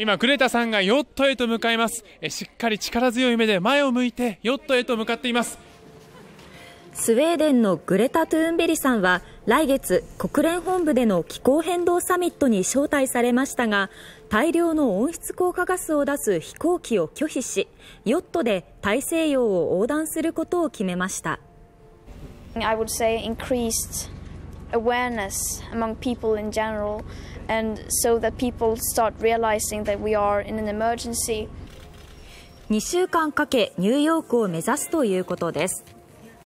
今、グレタさんがヨットへと向かいます。しっかり力強い目で前を向いてヨットへと向かっています。スウェーデンのグレタ・トゥーンベリさんは来月国連本部での気候変動サミットに招待されましたが大量の温室効果ガスを出す飛行機を拒否しヨットで大西洋を横断することを決めました。I would say increased awareness among people in general, and so that people start realizing that we are in an emergency. 2週間かけニューヨークを目指すということです。